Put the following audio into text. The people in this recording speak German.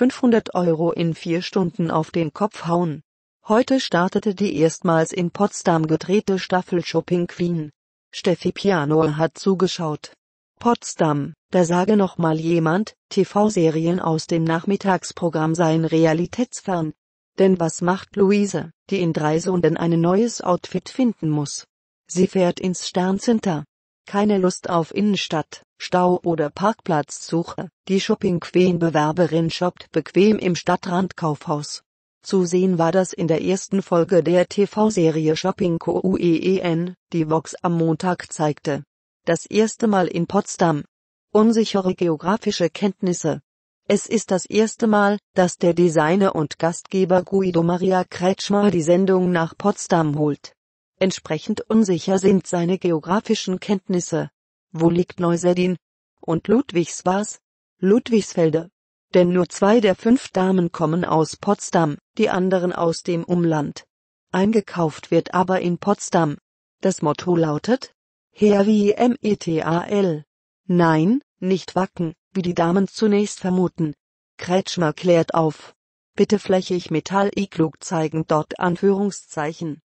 500 Euro in vier Stunden auf den Kopf hauen. Heute startete die erstmals in Potsdam gedrehte Staffel Shopping Queen. Steffi Piano hat zugeschaut. Potsdam, da sage noch mal jemand, TV-Serien aus dem Nachmittagsprogramm seien realitätsfern. Denn was macht Luise, die in drei Sonden ein neues Outfit finden muss? Sie fährt ins Sterncenter, keine Lust auf Innenstadt, Stau oder Parkplatzsuche. Die Shopping Queen Bewerberin shoppt bequem im Stadtrandkaufhaus. Zu sehen war das in der ersten Folge der TV-Serie Shopping Queen, die Vox am Montag zeigte. Das erste Mal in Potsdam. Unsichere geografische Kenntnisse. Es ist das erste Mal, dass der Designer und Gastgeber Guido Maria Kretschmer die Sendung nach Potsdam holt. Entsprechend unsicher sind seine geografischen Kenntnisse. Wo liegt Neuserdin? Und Ludwigswas? Ludwigsfelde. Denn nur zwei der fünf Damen kommen aus Potsdam, die anderen aus dem Umland. Eingekauft wird aber in Potsdam. Das Motto lautet, Her wie M-E-T-A-L. Nein, nicht wacken, wie die Damen zunächst vermuten. Kretschmer klärt auf. Bitte flächig Metall-I-Klug zeigen dort Anführungszeichen.